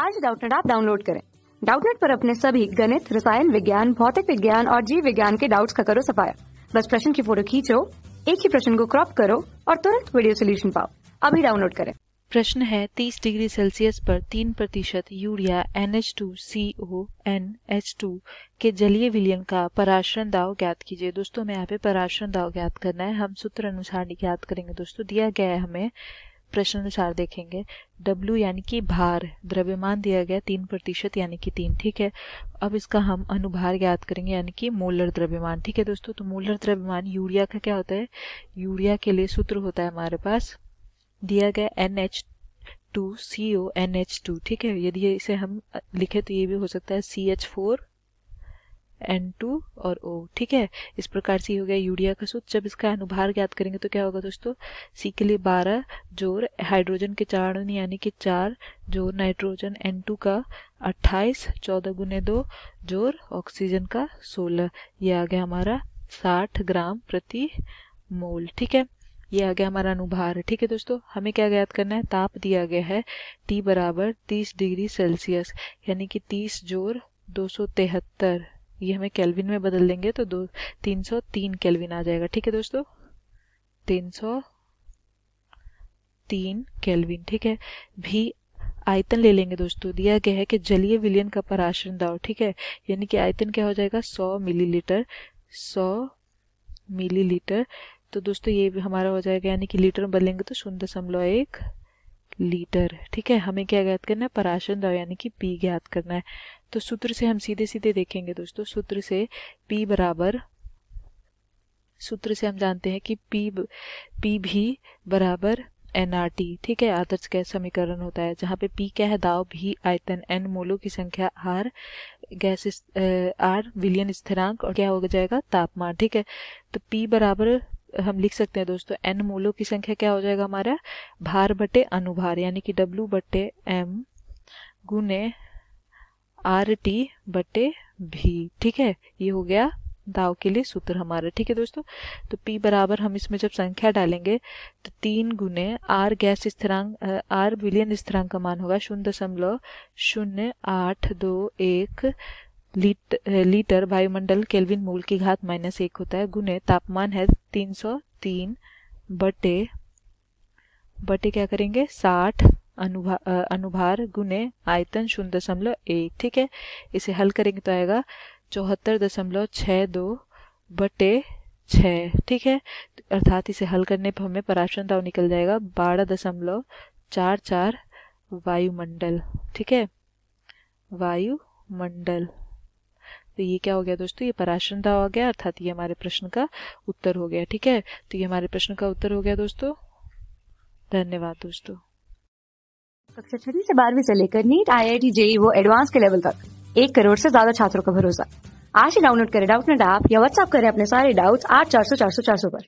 आज डाउटनेट आप डाउनलोड करें डाउटनेट पर अपने सभी गणित रसायन विज्ञान भौतिक विज्ञान और जीव विज्ञान के डाउट्स का करो सफाया बस प्रश्न की फोटो खींचो एक ही प्रश्न को क्रॉप करो और तुरंत वीडियो सोल्यूशन पाओ अभी डाउनलोड करें प्रश्न है 30 डिग्री सेल्सियस पर 3 प्रतिशत urea two C O N H two के जलीय विलयन का पराश्रण दाव ज्ञात कीजिए दोस्तों हमें यहाँ पे पराश्रण दाव ज्ञात करना है हम सूत्र अनुसार ज्ञात करेंगे दोस्तों दिया गया है हमें प्रश्न अनुसार देखेंगे W यानी कि भार द्रव्यमान दिया गया तीन प्रतिशत यानी कि तीन ठीक है अब इसका हम अनुभार याद करेंगे यानी कि मोलर द्रव्यमान ठीक है दोस्तों तो मोलर द्रव्यमान यूरिया का क्या होता है यूरिया के लिए सूत्र होता है हमारे पास दिया गया N H two C O N H two ठीक है यदि इसे हम लिखे तो ये भी हो सकता है C H four N two और ओ ठीक है इस प्रकार से हो गया यूरिया का सूत्र जब इसका अनुभार ज्ञात करेंगे तो क्या होगा दोस्तों सी के लिए बारह जोर हाइड्रोजन के चार यानी कि चार जोर नाइट्रोजन एन टू का अट्ठाईस चौदह गुने दो जोर ऑक्सीजन का सोलह ये आ गया हमारा साठ ग्राम प्रति मोल ठीक है ये आ गया हमारा अनुभार ठीक है दोस्तों हमें क्या ज्ञात करना है ताप दिया गया है टी बराबर तीस डिग्री सेल्सियस यानी कि तीस जोर दो सौ तिहत्तर ये हमें केल्विन में बदल देंगे तो दो तीन सौ तीन केल्विन आ जाएगा ठीक है दोस्तों तीन सौ तीन केल्विन ठीक है भी आयतन ले लेंगे दोस्तों दिया गया है कि जलीय विलियन का पराशन दाव ठीक है यानी कि आयतन क्या हो जाएगा सौ मिलीलीटर सौ मिलीलीटर तो दोस्तों ये भी हमारा हो जाएगा यानी कि लीटर में बदलेंगे तो शून्य दशमलव एक लीटर ठीक है हमें क्या ज्ञात करना है पराशन दर यानी कि पी ज्ञात करना है तो सूत्र से हम सीधे सीधे देखेंगे दोस्तों सूत्र से पी बराबर सूत्र से हम जानते हैं कि पी पी भी बराबर एनआरटी ठीक है आदर्श गैस समीकरण होता है जहाँ पे पी क्या है दाव भी आयतन एन मोलों की संख्या आर गैस आर विलियन स्थिरांक और क्या हो जाएगा तापमान ठीक है तो पी बराबर हम लिख सकते हैं दोस्तों एन मोलों की संख्या क्या हो जाएगा हमारा भार बटे अनुभार यानी कि डब्लू बटे एम गुने आर टी बटे भी ठीक है ये हो गया दाव के लिए सूत्र हमारा ठीक है दोस्तों तो P बराबर हम इसमें जब संख्या डालेंगे तो तीन गुने आर गैस स्थिरांक आर विलियन स्थिरांक का मान होगा शून्य दशमलव शून्य आठ दो एक लीट, लीटर वायुमंडल केल्विन मूल की घात माइनस एक होता है गुने तापमान है तीन सौ तीन बटे बटे क्या करेंगे साठ अनुभा अनुभार गुने आयतन शून्य दशमलव एक ठीक है इसे हल करेंगे तो आएगा चौहत्तर दशमलव छः दो बटे छ ठीक है अर्थात इसे हल करने पर हमें पराशन दाव निकल जाएगा बारह दशमलव चार चार वायुमंडल ठीक है वायुमंडल तो ये क्या हो गया दोस्तों ये पराशन दाव आ गया अर्थात ये हमारे प्रश्न का उत्तर हो गया ठीक है तो ये हमारे प्रश्न का उत्तर हो गया दोस्तों धन्यवाद दोस्तों कक्षा छठी से बारहवीं से लेकर NEET I I T JEE वो एडवांस के लेवल तक एक करोड़ से ज्यादा छात्रों का भरोसा आज ही डाउनलोड करें डाउट नेट ऐप या व्हाट्सएप करें अपने सारे डाउट्स आठ चार सौ चार सौ चार सौ पर